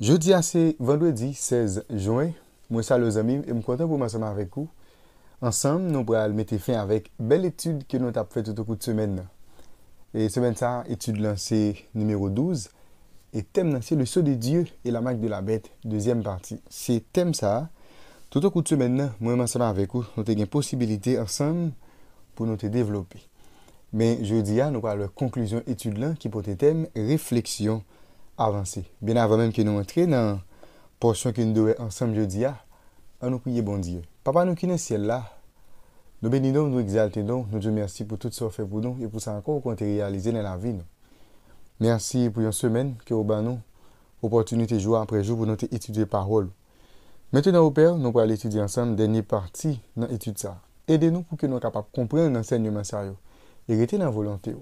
Jeudi à c'est vendredi 16 juin. Moi ça les amis et suis content pour m'assembler avec vous. Ensemble, nous allons mettre fin avec belle étude que nous avons fait tout au cours de semaine. Et semaine ça, étude lancée numéro 12 et thème c'est le saut de Dieu et la marque de la bête, deuxième partie. C'est thème ça. Tout au cours de semaine, moi m'assembler avec vous, nous avons une possibilité ensemble pour nous développer. Mais jeudi à nous la conclusion étude là qui porte thème réflexion avancer. Bien avant même que nous entrions dans la portion que nous devons ensemble jeudi, à ah, nous prier bon Dieu. Papa, nous qui sommes ciel là, nous bénissons, nous exaltons, nous te remercions pour tout ce que fait pour nous et pour ça encore qu'on réalisé dans la vie. Merci pour une semaine que nous donne nous opportunité jour après jour pour nous étudier parole. Maintenant, au Père, nous allons étudier ensemble la dernière partie de l'étude ça. Aidez-nous pour que nous soyons capables de comprendre l'enseignement sérieux et rester dans la volonté.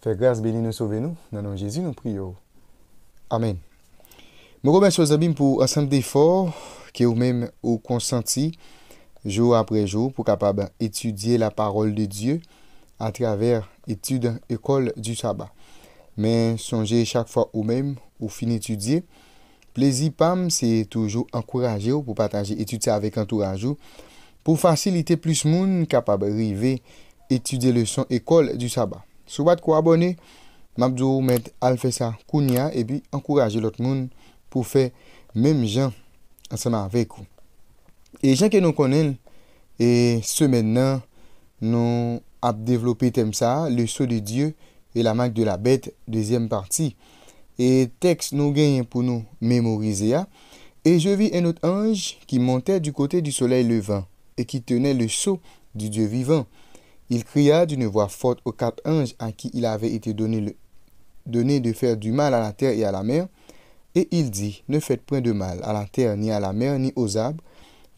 Fais grâce, bénis nous, sauvez-nous. Dans le nom Jésus, nous prions. Amen. Je vous remercie pour pour un defor ki ou consenti jour consenti jour pour jour pour capable la parole de Dieu à travers étude École du sabbat. Mais songez chaque fois ou même ou fin etudye. plaisir pam c'est toujours encourager ou partager pataje avec entourage. Pour faciliter ou plus de capable rive étudier le son du sabbat. Sou vous abonné Mabdou Met al Kounia et puis encourager l'autre monde pour faire même gens ensemble avec vous. Et gens que nous connaissons, et ce maintenant, nous avons développé thème ça, le saut de Dieu et la marque de la bête, deuxième partie. Et texte nous gagne pour nous mémoriser. Hein. Et je vis un autre ange qui montait du côté du soleil levant et qui tenait le sceau du Dieu vivant. Il cria d'une voix forte aux quatre anges à qui il avait été donné le donné de faire du mal à la terre et à la mer. Et il dit, ne faites point de mal à la terre, ni à la mer, ni aux arbres,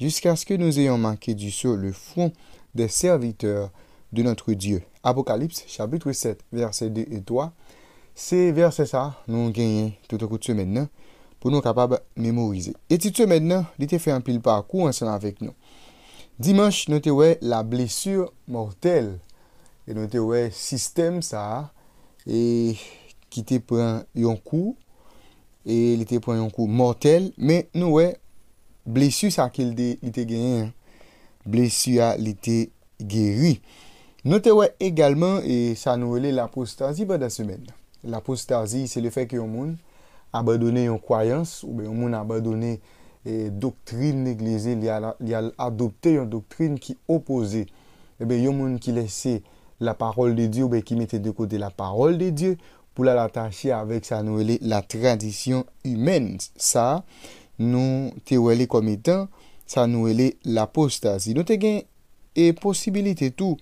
jusqu'à ce que nous ayons manqué du sur le front des serviteurs de notre Dieu. Apocalypse, chapitre 7, verset 2 et 3. C'est verset ça, nous gagnons tout au cours de semaine maintenant, pour nous capables de mémoriser. Et tu semaine maintenant, il était fait un pile parcours ensemble avec nous. Dimanche, nous avons la blessure mortelle. Et nous avons système ça, et qui te prend yon coup et li te yon kou mortel, mais nou we, blesu sa ki li te genyen, hein. blesu a li te geri. Nou te we egalman, e sa nou wele l'apostasie, ba da semen. c'est le fe que yon moun abadone yon kwayans, ou be yon moun abadone e, doktrine neglize, li doctrine al adopte yon qui ki opose. Les yon moun ki la parole de Dieu, ou qui mettait de côté la parole de Dieu, pou la la tanshi avèk sa nou elè la tradisyon ymen. Sa nou te wè li komitant, sa nou elè la postazi. Nou te gen e posibilite tou,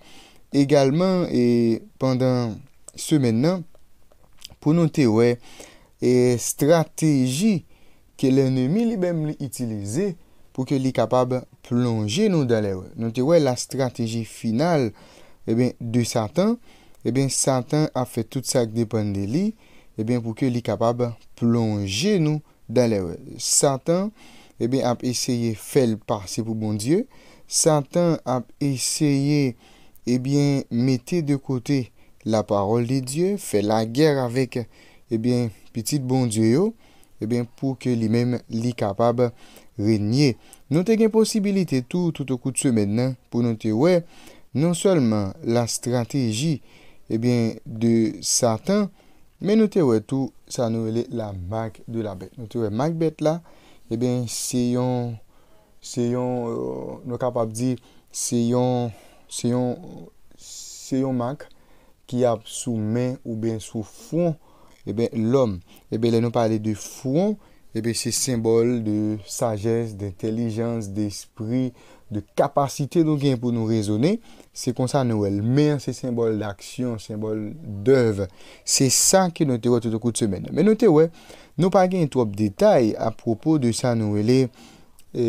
egalman e pandan semen nan, pou nou te wè e strateji ke lè nèmi li bèm li itilize pou ke li kapab plonje nou dalè wè. Nou te wè la strateji final eh de satan, E eh ben, Satan ap fè tout sa k depan de li, e eh ben, pou ke li kapab plonje nou dalè. Satan, e eh ben, ap esye fèl parse pou bon dieu. Satan ap esye, e ben, mette de kote la parol de dieu, fè la gèr avèk, e ben, piti bon dieu, e ben, pou ke li mèm li kapab renyè. Non te gen posibilite tout, tout ou kout se mèd nan, pou non te wè, non solman la strategi, e eh ben de satan, men nou te wè tou sa nou wè lè la mak de la bèt. Nou te wè mak bèt la, e ben se yon, se yon, nou kapap di, se yon, se yon, se yon mak, ki ap sou men ou ben sou foun, e eh ben l'om, e eh ben lè nou pale de foun, e ben se simbol de sages, d'intellijans, d'espri, de kapasite nou gen pou nou rezonè, se kon sa nou elmen, se sembol l'aksyon, sembol d'œuvre. Se sa ki nou te wè tout ou kout semen. Men nou te wè, nou pa gen trop detay a propos de sa nou elè, e,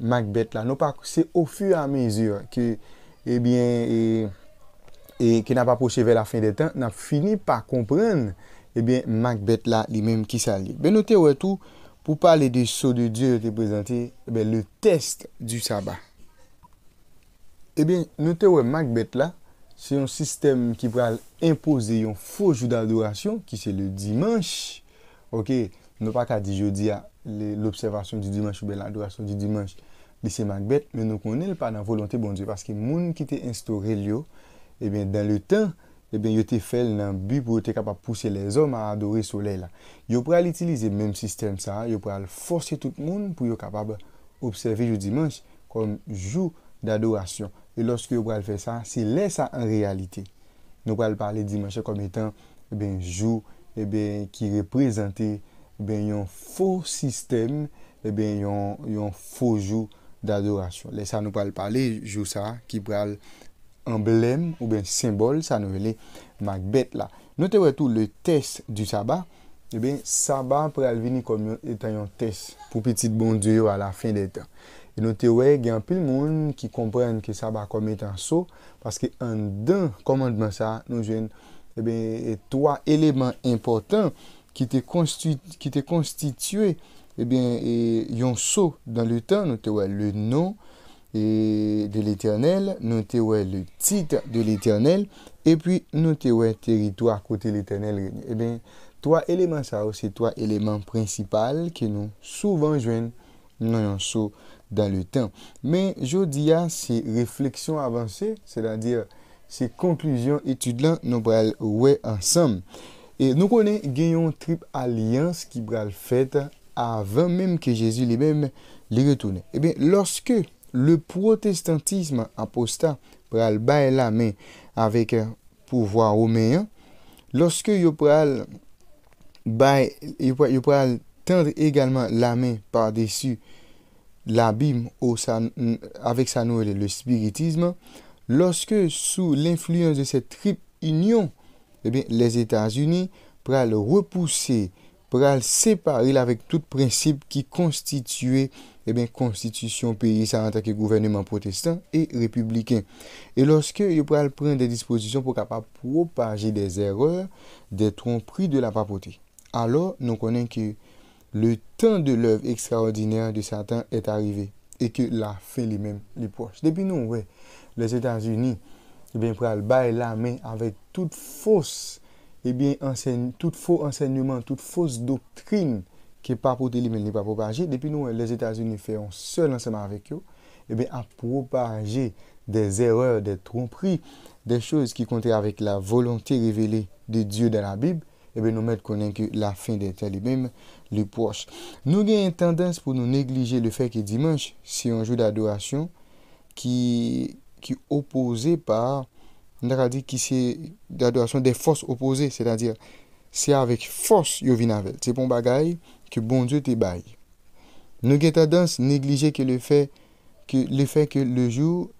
magbet la. Nou pa, se ou fu an mezur, ki, e eh bien, e, eh, ki eh, nan pa pou cheve la fin de tan, nan fini pa kompren, e bien, magbet la li menm ki sa li. Ben nou te wè tou, Pour parler des choses de Dieu est présenté, eh bien, le test du sabbat. Eh bien, nous te Macbeth là, c'est un système qui va imposer un faux jour d'adoration, qui c'est le dimanche. Ok, nous pas qu'à dire jeudi ah, l'observation du dimanche ou l'adoration du dimanche. C'est Macbeth, mais nous connaissons pas dans la volonté bon Dieu, parce que les gens qui étaient instauré eh bien, dans le temps, et eh bien, il a fait un but pour être capable de pousser les hommes à adorer le soleil. Il pourrait utiliser le même système, ça. il pourrait forcer tout le monde pour être capable d'observer le dimanche comme jour d'adoration. Et lorsque il pourrait fait ça, c'est là ça en réalité. Nous allons parler dimanche comme étant un eh jour eh qui représentait un faux système, un, faux jour d'adoration. Là, ça nous pas parler jour ça qui pourrait emblème ou bien symbole, ça nous est Macbeth là. Notez tout le test du sabbat. Eh bien, sabbat pour venir comme étant un test pour petit bon Dieu à la fin des temps. Et notez ouais, il y a un de monde qui comprennent que sabbat comme étant saut parce que en dedans commandement ça nous jeune eh et bien trois éléments importants qui te constitué qui eh bien et un saut dans le temps notez ouais, le nom et de l'Éternel, notez ouais le titre de l'Éternel, et puis notez le territoire côté l'Éternel Eh bien, trois éléments ça, aussi, trois éléments principaux qui nous souvent joignons dans dans le temps. Mais je dis à ces réflexions avancées, c'est-à-dire ces conclusions études là, nous ouais ensemble. Et nous connaissons une triple alliance qui va faite fait avant même que Jésus lui-même les retourne. Eh bien, lorsque le protestantisme apostat pral bailler la main avec un pouvoir romain lorsque yo pral tendre également la main par-dessus l'abîme avec sa nouvelle le spiritisme lorsque sous l'influence de cette triple union eh les États-Unis pral repousser pral séparer avec tout principe qui constituait eh bien, constitution pays, ça en tant que gouvernement protestant et républicain. Et lorsque il prend prendre des dispositions pour capable propager des erreurs, des tromperies de la papauté, alors nous connaissons que le temps de l'œuvre extraordinaire de Satan est arrivé et que la fin lui-même les proche. Depuis nous, les États-Unis, eh bien, pral bailler la main avec toute fausse, eh bien, enseigne, toute faux enseignement, toute fausse doctrine qui n'est pas pour mais n'est pas propagé. Depuis nous, les États-Unis font seul ensemble avec eux, et eh bien à propager des erreurs, des tromperies, des choses qui comptaient avec la volonté révélée de Dieu dans la Bible, et eh bien nous mettons connaître que la fin des temps lui proche. Nous avons une tendance pour nous négliger le fait que dimanche, c'est un jour d'adoration qui, qui est opposé par, on a dit qui c'est d'adoration des forces opposées, c'est-à-dire c'est avec force yo vin avec. C'est bon bagaille que bon Dieu te baille. Nous avons tendance à négliger que le fait que le, fait que le jour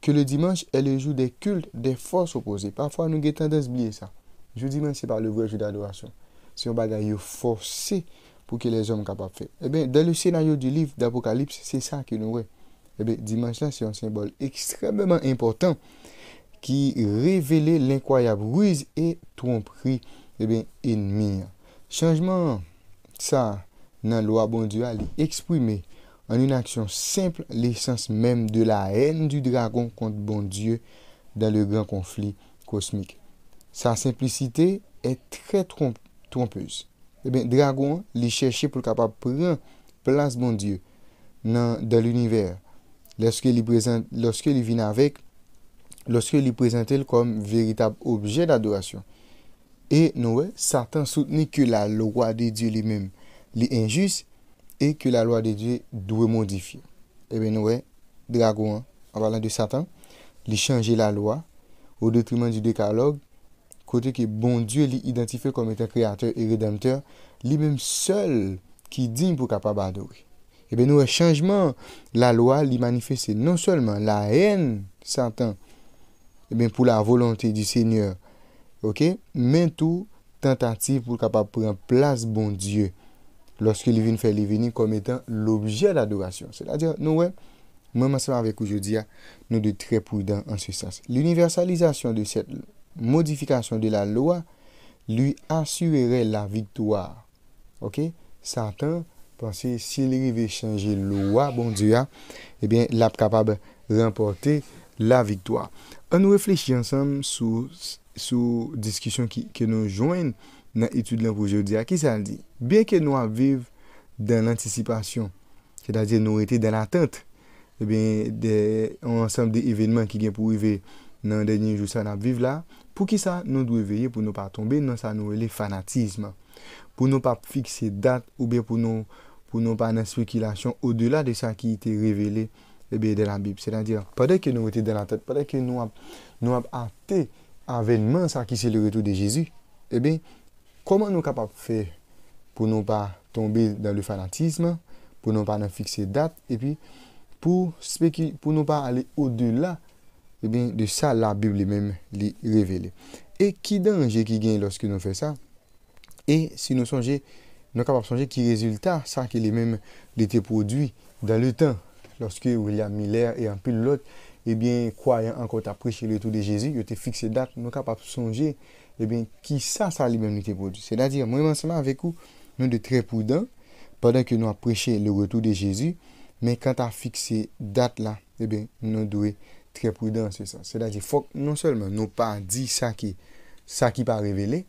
que le dimanche est le jour des cultes des forces opposées. Parfois, nous avons tendance à oublier ça. Je dimanche, c'est par pas le vrai jour d'adoration. C'est un bagage forcé pour que les hommes soient capables de faire. Eh bien, dans le scénario du livre d'Apocalypse, c'est ça que nous voyons. Eh bien, dimanche, là, c'est un symbole extrêmement important qui révélait l'incroyable ruse et tromperie eh bien, ennemie. Changement Sa nan lwa bon dieu a li eksprime an un aksyon simple li sens mem de la ene du dragon kont bon dieu dan le gran konflik kosmik. Sa simplicite e tre trompeuse. E eh ben dragon li cheshe pou kapap pren plas bon dieu nan dan l'univer. Lorske li vina vek, lorske li prezante l kom veritab obje d'adorasyon. Et nous, Satan soutenait que la loi de Dieu lui-même est injuste et que la loi de Dieu doit modifier. Et eh bien nous, Dragon, hein, en parlant de Satan, lui changer la loi au détriment du décalogue, côté que bon Dieu l'identifiait comme étant créateur et rédempteur, lui-même seul qui digne pour capable d'adorer. Et eh bien nous, changement, la loi lui manifestait non seulement la haine Satan, et eh bien pour la volonté du Seigneur, Ok? Mais tout tentative pour kapap prendre place bon Dieu lorsque li vin fè li comme étant l'objet d'adoration C'est-à-dire, nous, wè, mwen avec avèk aujourd'hui, ah, nous nou de très prudent en ce sens L'universalisation de cette modification de la loi lui assurerait la victoire Ok? Satan, s'il si avait changé la loi bon Dieu, ah, eh il ebyen, eh l'ap remporter remporter la victoire. nous nou ensemble ansam sou diskisyon ki nou jwen nan etude lan pou je ou di a, ki sa al di? Biè ke nou ap viv dan l'antisipasyon, se da di nou ete dan l'atente, e eh bin, ansem de evenman ki gen pou vive nan denye jou sa nan ap viv la, pou ki sa nou dwe veye, pou nou pa tombe, nan sa nou ele fanatisme. Pou nou pa fikse dat, ou biè pou nou, pou nou pa nan spikilasyon ou di la de sa ki ite revele e bin, dan l'anbib. Se da di a, padè ke nou ete dan l'atente, padè ke nou ap ate avènement ça qui c'est le retour de Jésus et eh bien comment nous sommes capable de faire pour ne pas tomber dans le fanatisme, pour ne pas nous fixer date et puis pour ne pas aller au-delà et eh bien de ça la Bible elle-même lui révélée et qui danger qui gagne lorsque nous fait ça et si nous sommes capable de changer qui résultat ça qui est même était produit dans le temps lorsque William Miller et un peu l'autre et eh bien croyant encore à prêcher le retour de Jésus, il était fixé date, nous de songer et eh bien qui ça ça lui-même nous produit, c'est-à-dire moi ensemble avec vous nous de très prudents pendant que nous avons prêcher le retour de Jésus, mais quand tu a fixé date là, et eh bien nous être très prudents ce ça, c'est-à-dire faut non seulement nous pas dit ça qui ça qui pas révélé,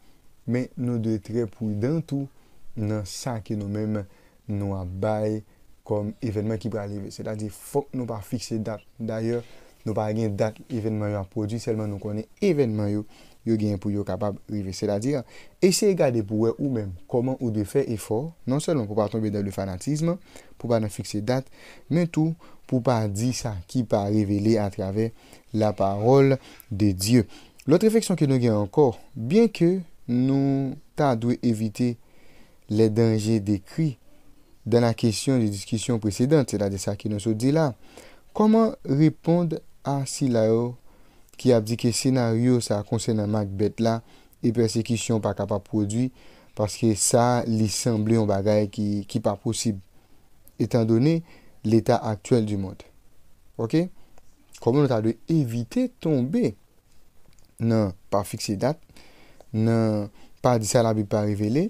mais nous de très prudents tout dans ça qui nous-même nous a bail comme événement qui peut arriver, c'est-à-dire faut que nous pas fixer date d'ailleurs Nou pa gen dat evenman yo an prodwi Selman nou konen evenman yo Yo gen pou yo kapab rive Se la dire, eseye gade pou we ou men Koman ou de fe efor Non selon pou pa tombe de fanatisme Pou pa nan fikse dat Men tou pou pa di sa ki pa rivele Atrave la parol de Diyo Loutre efeksyon ki nou gen ankor Bien ke nou ta dwe evite Le denje de kri Dan la kesyon di diskisyon Presedante, se la dire sa ki nou se di la Koman reponde si la yo ki ap di ki senaryo sa konsey nan mag bet la e persekisyon pa kapap produy paske sa li semble yon bagay ki pa posib etan doni l'eta aktuel di mod ok, koman nou ta de evite tombe nan pa fiksi dat nan pa disalabi pa revele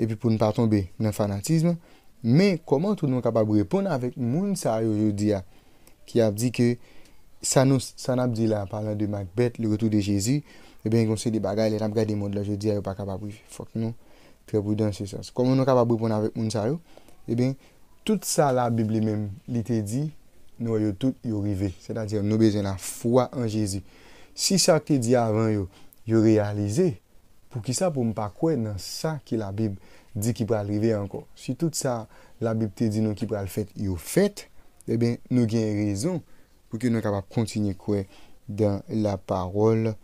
epi pou nou pa tombe nan fanatisme me koman tou nou kapap repon avek moun sa yo yo di ya ki ap di ki San ap di la, parlan de Macbeth, le retou de Jezi, e ben, yon se de bagay, le lam gade de mod la, je di a yo pa kapabou, fok nou, trebou dan se sens. Koman nou kapabou pou nan vek moun sa yo, e eh ben, tout sa la Bibli men, li te di, nou yo tout yo rive, se da di, nou bezen la fwa an Jezi. Si sa te di avan yo, yo realize, pou ki sa pou mpa kwe, nan sa ki la Bibli di ki pral rive anko. Si tout sa la Bibli te di nou ki pral fet, yo fet, e eh ben, nou gen rezon, pour que nous puissions continuer à croire dans la parole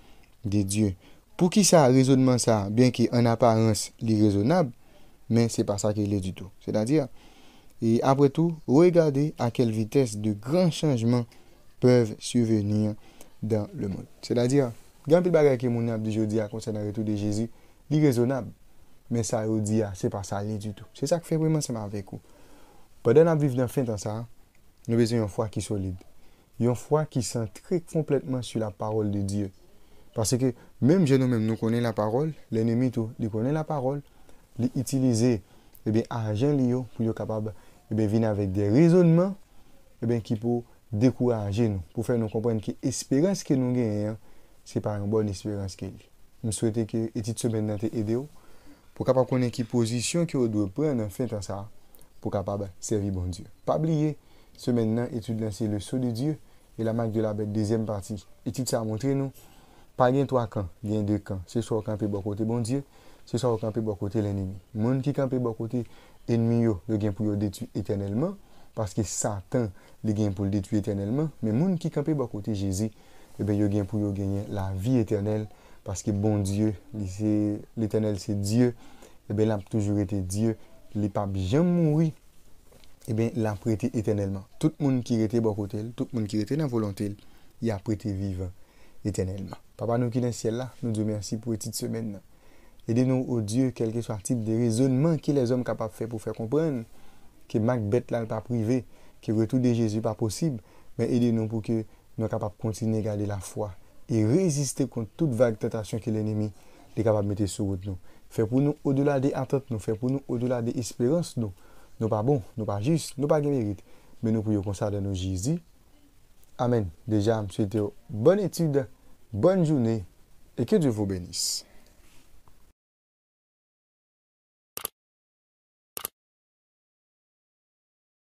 de Dieu. Pour qui ça, raisonnement ça, bien qu'en apparence, il raisonnable, mais ce n'est pas ça qu'il est du tout. C'est-à-dire, et après tout, regardez à quelle vitesse de grands changements peuvent survenir dans le monde. C'est-à-dire, grand pile un que mon choses a concernant le retour de Jésus, il raisonnable, mais ça audia, ah, c'est pas ça est du tout. C'est ça qui fait vraiment ça avec vous. Pendant que nous vivons dans fin de ça, nous besoin d'une foi qui est solide une foi qui s'entraîne complètement sur la parole de Dieu. Parce que même si nous connaissons la parole, l'ennemi tout, il connaît la parole, il utilise l'argent eh bien pour capable eh venir avec des raisonnements eh bien qui pour décourager nous, pour faire nous comprendre que l'espérance que nous gagnons, hein, c'est pas une bonne espérance qu'elle. Nous souhaite que cette semaine nous aide pour capable connaître qui position que vous doit prendre en fin de ça pour capable servir bon Dieu. Pas oublier semaine étude c'est le sceau de Dieu et la marque de la bête, deuxième partie. Et ça à montrer nous, pas bien trois camps, bien deux camps. ce soit de bon côté bon Dieu, ce soit de bon côté l'ennemi. Monde qui de bon côté ennemi yo, ont gain pour détruire éternellement parce que Satan le gain pour le détruire éternellement, mais monde qui camper bon côté Jésus, eh bien yo gain pour gagner la vie éternelle parce que bon Dieu, l'éternel c'est Dieu, et eh bien il a toujours été Dieu, il n'est pas bien mouru eh bien, l'a éternellement. Tout le monde qui était bon côté, tout le monde qui était dans la volonté, il a prêté vivre éternellement. Papa, nous qui dans le ciel là, nous te merci pour cette petite semaine. Aidez-nous, oh Dieu, quel que soit le type de raisonnement que les hommes capables de faire pour faire comprendre que Macbeth là n'est pas privé, que le retour de Jésus n'est pas possible. Mais aidez-nous pour que nous soyons capables de continuer à garder la foi et résister contre toute vague tentation que l'ennemi est capable de mettre sur nous. Fais pour nous au-delà des attentes, nous. Fais pour nous au-delà des espérances, nous. Nous pas bons, nous pas justes, nous pas de Mais nous prions comme ça nos Jésus. Amen. Déjà, je vous souhaite bonne étude, bonne journée et que Dieu vous bénisse.